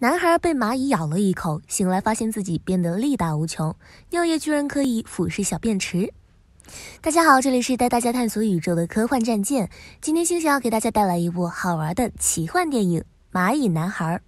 男孩被蚂蚁咬了一口，醒来发现自己变得力大无穷，尿液居然可以腐蚀小便池。大家好，这里是带大家探索宇宙的科幻战舰。今天星星要给大家带来一部好玩的奇幻电影《蚂蚁男孩》。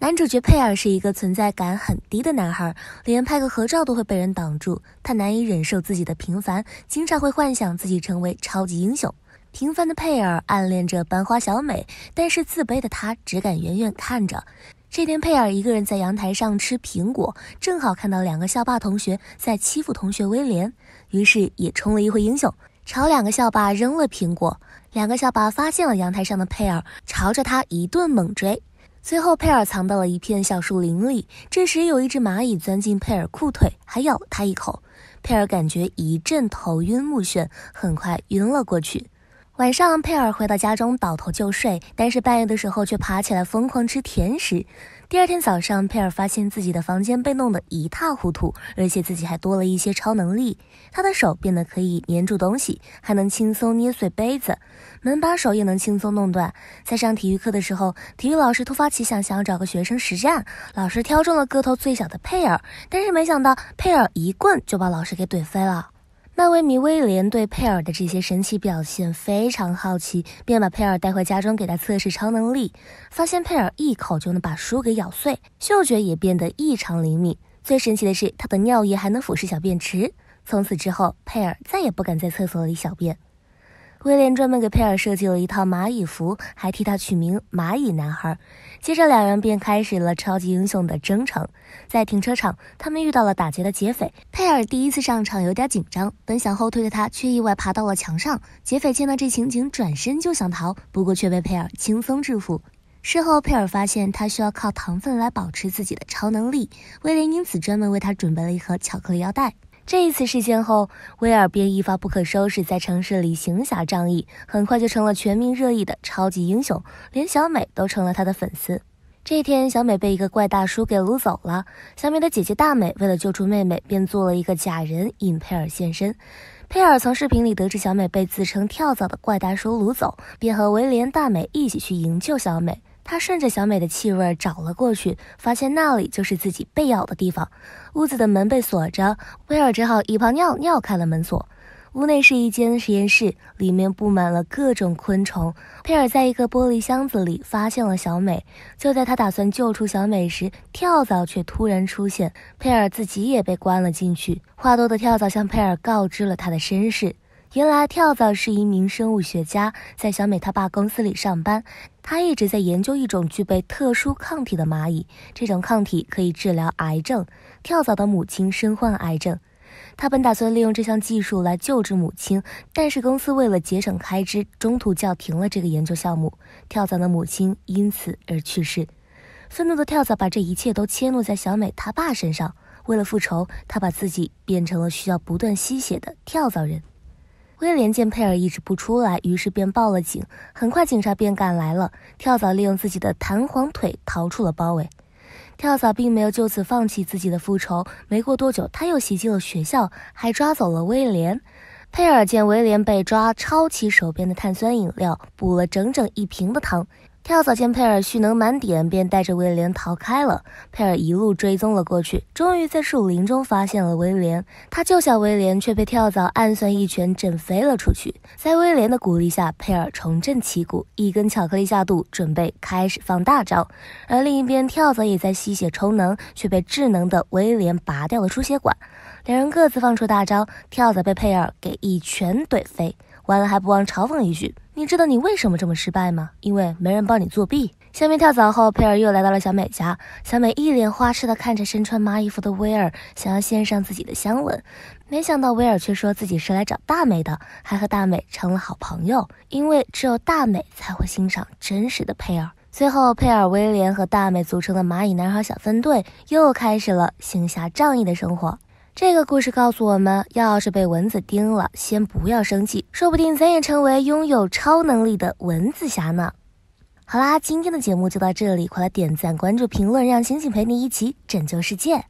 男主角佩尔是一个存在感很低的男孩，连拍个合照都会被人挡住。他难以忍受自己的平凡，经常会幻想自己成为超级英雄。平凡的佩尔暗恋着班花小美，但是自卑的他只敢远远看着。这天，佩尔一个人在阳台上吃苹果，正好看到两个校霸同学在欺负同学威廉，于是也冲了一回英雄，朝两个校霸扔了苹果。两个校霸发现了阳台上的佩尔，朝着他一顿猛追。最后，佩尔藏到了一片小树林里。这时，有一只蚂蚁钻进佩尔裤腿，还咬了他一口。佩尔感觉一阵头晕目眩，很快晕了过去。晚上，佩尔回到家中，倒头就睡。但是半夜的时候，却爬起来疯狂吃甜食。第二天早上，佩尔发现自己的房间被弄得一塌糊涂，而且自己还多了一些超能力。他的手变得可以粘住东西，还能轻松捏碎杯子，门把手也能轻松弄断。在上体育课的时候，体育老师突发奇想，想要找个学生实战。老师挑中了个头最小的佩尔，但是没想到佩尔一棍就把老师给怼飞了。那位迷威廉对佩尔的这些神奇表现非常好奇，便把佩尔带回家中给他测试超能力，发现佩尔一口就能把书给咬碎，嗅觉也变得异常灵敏。最神奇的是，他的尿液还能腐蚀小便池。从此之后，佩尔再也不敢在厕所里小便。威廉专门给佩尔设计了一套蚂蚁服，还替他取名“蚂蚁男孩”。接着，两人便开始了超级英雄的征程。在停车场，他们遇到了打劫的劫匪。佩尔第一次上场有点紧张，本想后退的他却意外爬到了墙上。劫匪见到这情景，转身就想逃，不过却被佩尔轻松制服。事后，佩尔发现他需要靠糖分来保持自己的超能力。威廉因此专门为他准备了一盒巧克力腰带。这一次事件后，威尔便一发不可收拾，在城市里行侠仗义，很快就成了全民热议的超级英雄，连小美都成了他的粉丝。这天，小美被一个怪大叔给掳走了，小美的姐姐大美为了救出妹妹，便做了一个假人引佩尔现身。佩尔从视频里得知小美被自称跳蚤的怪大叔掳走，便和威廉、大美一起去营救小美。他顺着小美的气味找了过去，发现那里就是自己被咬的地方。屋子的门被锁着，威尔只好一泡尿尿开了门锁。屋内是一间实验室，里面布满了各种昆虫。佩尔在一个玻璃箱子里发现了小美。就在他打算救出小美时，跳蚤却突然出现，佩尔自己也被关了进去。话多的跳蚤向佩尔告知了他的身世。原来跳蚤是一名生物学家，在小美他爸公司里上班。他一直在研究一种具备特殊抗体的蚂蚁，这种抗体可以治疗癌症。跳蚤的母亲身患癌症，他本打算利用这项技术来救治母亲，但是公司为了节省开支，中途叫停了这个研究项目。跳蚤的母亲因此而去世。愤怒的跳蚤把这一切都迁怒在小美他爸身上。为了复仇，他把自己变成了需要不断吸血的跳蚤人。威廉见佩尔一直不出来，于是便报了警。很快警察便赶来了。跳蚤利用自己的弹簧腿逃出了包围。跳蚤并没有就此放弃自己的复仇，没过多久，他又袭击了学校，还抓走了威廉。佩尔见威廉被抓，抄起手边的碳酸饮料，补了整整一瓶的糖。跳蚤见佩尔蓄能满点，便带着威廉逃开了。佩尔一路追踪了过去，终于在树林中发现了威廉。他救下威廉，却被跳蚤暗算，一拳震飞了出去。在威廉的鼓励下，佩尔重振旗鼓，一根巧克力下肚，准备开始放大招。而另一边，跳蚤也在吸血充能，却被智能的威廉拔掉了输血管。两人各自放出大招，跳蚤被佩尔给一拳怼飞。完了还不忘嘲讽一句：“你知道你为什么这么失败吗？因为没人帮你作弊。”下面跳蚤后，佩尔又来到了小美家。小美一脸花痴地看着身穿麻衣服的威尔，想要献上自己的香吻，没想到威尔却说自己是来找大美的，还和大美成了好朋友。因为只有大美才会欣赏真实的佩尔。最后，佩尔、威廉和大美组成的蚂蚁男孩小分队又开始了行侠仗义的生活。这个故事告诉我们，要是被蚊子叮了，先不要生气，说不定咱也成为拥有超能力的蚊子侠呢。好啦，今天的节目就到这里，快来点赞、关注、评论，让星星陪你一起拯救世界。